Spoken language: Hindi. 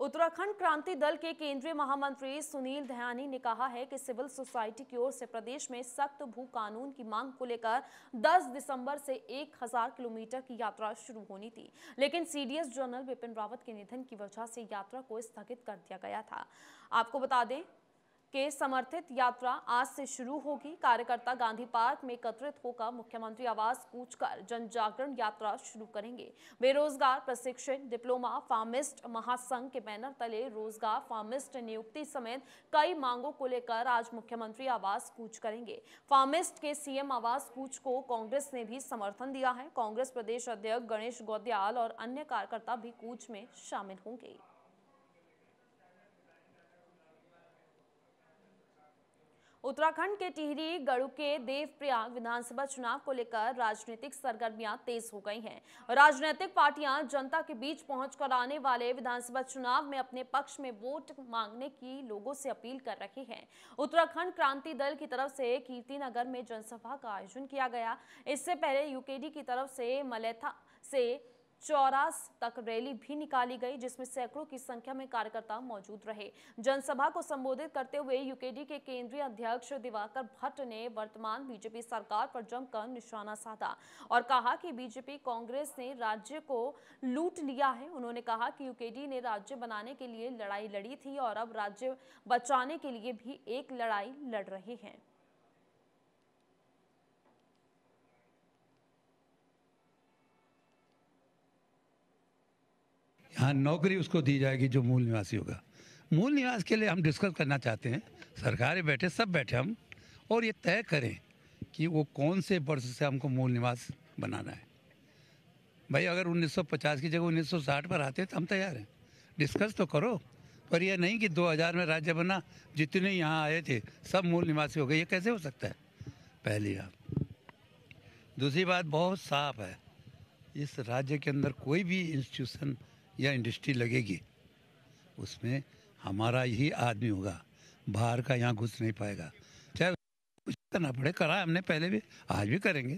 उत्तराखंड क्रांति दल के केंद्रीय महामंत्री सुनील धयानी ने कहा है कि सिविल सोसाइटी की ओर से प्रदेश में सख्त भू कानून की मांग को लेकर 10 दिसंबर से 1000 किलोमीटर की यात्रा शुरू होनी थी लेकिन सीडीएस जनरल बिपिन रावत के निधन की वजह से यात्रा को स्थगित कर दिया गया था आपको बता दें के समर्थित यात्रा आज से शुरू होगी कार्यकर्ता गांधी पार्क में एकत्रित होकर मुख्यमंत्री आवास कूच कर जन जागरण यात्रा शुरू करेंगे बेरोजगार प्रशिक्षण डिप्लोमा फार्मिस्ट महासंघ के बैनर तले रोजगार फार्मिस्ट नियुक्ति समेत कई मांगों को लेकर आज मुख्यमंत्री आवास कूच करेंगे फार्मिस्ट के सीएम आवास कूच को कांग्रेस ने भी समर्थन दिया है कांग्रेस प्रदेश अध्यक्ष गणेश गौदियाल और अन्य कार्यकर्ता भी कूच में शामिल होंगे उत्तराखंड के टिहरी गढ़ के देवप्रयाग विधानसभा चुनाव को लेकर राजनीतिक सरगर्मियां तेज हो गई हैं राजनीतिक पार्टियां जनता के बीच पहुंचकर आने वाले विधानसभा चुनाव में अपने पक्ष में वोट मांगने की लोगों से अपील कर रही हैं उत्तराखंड क्रांति दल की तरफ से कीर्ति नगर में जनसभा का आयोजन किया गया इससे पहले यूकेडी की तरफ से मलेथा से चौरास तक रैली भी निकाली गई जिसमें सैकड़ों की संख्या में कार्यकर्ता मौजूद रहे जनसभा को संबोधित करते हुए यूकेडी के केंद्रीय अध्यक्ष दिवाकर भट्ट ने वर्तमान बीजेपी सरकार पर जमकर निशाना साधा और कहा कि बीजेपी कांग्रेस ने राज्य को लूट लिया है उन्होंने कहा कि यूकेडी ने राज्य बनाने के लिए लड़ाई लड़ी थी और अब राज्य बचाने के लिए भी एक लड़ाई लड़ रहे हैं हाँ नौकरी उसको दी जाएगी जो मूल निवासी होगा मूल निवास के लिए हम डिस्कस करना चाहते हैं सरकारें बैठे सब बैठे हम और ये तय करें कि वो कौन से वर्ष से हमको मूल निवास बनाना है भाई अगर 1950 की जगह 1960 पर आते तो हम तैयार हैं डिस्कस तो करो पर यह नहीं कि 2000 में राज्य बना जितने यहाँ आए थे सब मूल निवासी हो गए ये कैसे हो सकता है पहली बात दूसरी बात बहुत साफ है इस राज्य के अंदर कोई भी इंस्टीट्यूशन या इंडस्ट्री लगेगी उसमें हमारा ही आदमी होगा बाहर का यहाँ घुस नहीं पाएगा चाहे कुछ करना पड़े करा हमने पहले भी आज भी करेंगे